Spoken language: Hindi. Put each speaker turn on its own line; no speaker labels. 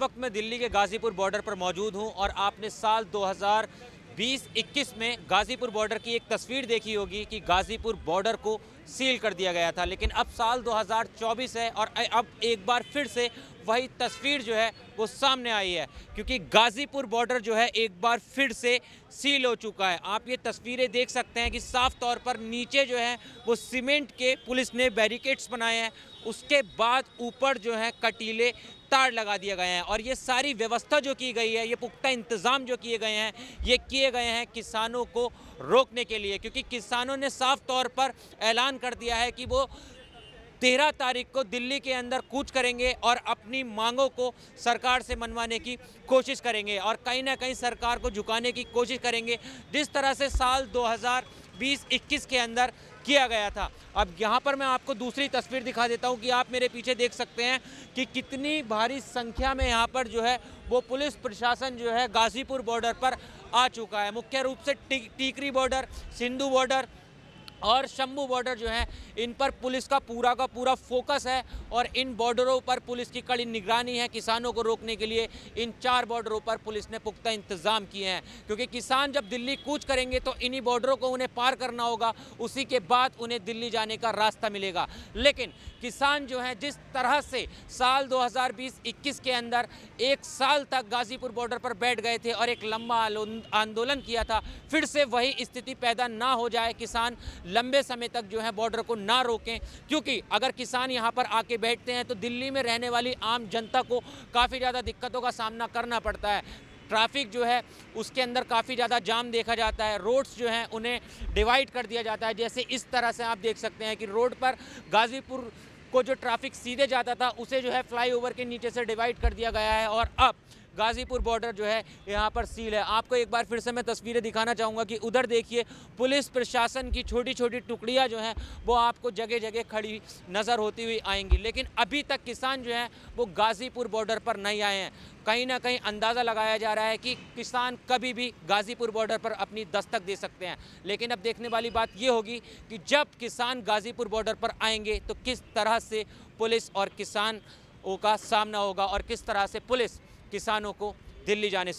वक्त मैं दिल्ली के गाज़ीपुर बॉर्डर पर मौजूद हूं और आपने साल 2020-21 में गाज़ीपुर बॉर्डर की एक तस्वीर देखी होगी कि गाज़ीपुर बॉर्डर को सील कर दिया गया था लेकिन अब साल 2024 है और अब एक बार फिर से वही तस्वीर जो है वो सामने आई है क्योंकि गाज़ीपुर बॉर्डर जो है एक बार फिर से सील हो चुका है आप ये तस्वीरें देख सकते हैं कि साफ तौर पर नीचे जो है वो सीमेंट के पुलिस ने बैरिकेड्स बनाए हैं उसके बाद ऊपर जो है कटीले तार लगा दिए गए हैं और ये सारी व्यवस्था जो की गई है ये पुख्ता इंतज़ाम जो किए गए हैं ये किए गए हैं किसानों को रोकने के लिए क्योंकि किसानों ने साफ तौर पर ऐलान कर दिया है कि वो तेरह तारीख को दिल्ली के अंदर कूच करेंगे और अपनी मांगों को सरकार से मनवाने की कोशिश करेंगे और कहीं ना कहीं सरकार को झुकाने की कोशिश करेंगे जिस तरह से साल 2020-21 के अंदर किया गया था अब यहाँ पर मैं आपको दूसरी तस्वीर दिखा देता हूँ कि आप मेरे पीछे देख सकते हैं कि कितनी भारी संख्या में यहाँ पर जो है वो पुलिस प्रशासन जो है गाजीपुर बॉर्डर पर आ चुका है मुख्य रूप से टी, टीकरी बॉर्डर सिंधु बॉर्डर और शंभू बॉर्डर जो है इन पर पुलिस का पूरा का पूरा फोकस है और इन बॉर्डरों पर पुलिस की कड़ी निगरानी है किसानों को रोकने के लिए इन चार बॉर्डरों पर पुलिस ने पुख्ता इंतजाम किए हैं क्योंकि किसान जब दिल्ली कूच करेंगे तो इन्हीं बॉर्डरों को उन्हें पार करना होगा उसी के बाद उन्हें दिल्ली जाने का रास्ता मिलेगा लेकिन किसान जो है जिस तरह से साल दो हज़ार के अंदर एक साल तक गाजीपुर बॉर्डर पर बैठ गए थे और एक लंबा आंदोलन किया था फिर से वही स्थिति पैदा ना हो जाए किसान लंबे समय तक जो है बॉर्डर को ना रोकें क्योंकि अगर किसान यहाँ पर आके बैठते हैं तो दिल्ली में रहने वाली आम जनता को काफ़ी ज़्यादा दिक्कतों का सामना करना पड़ता है ट्रैफिक जो है उसके अंदर काफ़ी ज़्यादा जाम देखा जाता है रोड्स जो हैं उन्हें डिवाइड कर दिया जाता है जैसे इस तरह से आप देख सकते हैं कि रोड पर गाज़ीपुर को जो ट्रैफिक सीधे जाता था उसे जो है फ्लाईओवर के नीचे से डिवाइड कर दिया गया है और अब गाज़ीपुर बॉर्डर जो है यहाँ पर सील है आपको एक बार फिर से मैं तस्वीरें दिखाना चाहूँगा कि उधर देखिए पुलिस प्रशासन की छोटी छोटी टुकड़ियाँ जो हैं वो आपको जगह जगह खड़ी नज़र होती हुई आएंगी लेकिन अभी तक किसान जो हैं वो गाज़ीपुर बॉर्डर पर नहीं आए हैं कहीं ना कहीं अंदाज़ा लगाया जा रहा है कि किसान कभी भी गाज़ीपुर बॉर्डर पर अपनी दस्तक दे सकते हैं लेकिन अब देखने वाली बात ये होगी कि जब किसान गाज़ीपुर बॉर्डर पर आएंगे तो किस तरह से पुलिस और किसान का सामना होगा और किस तरह से पुलिस किसानों को दिल्ली जाने से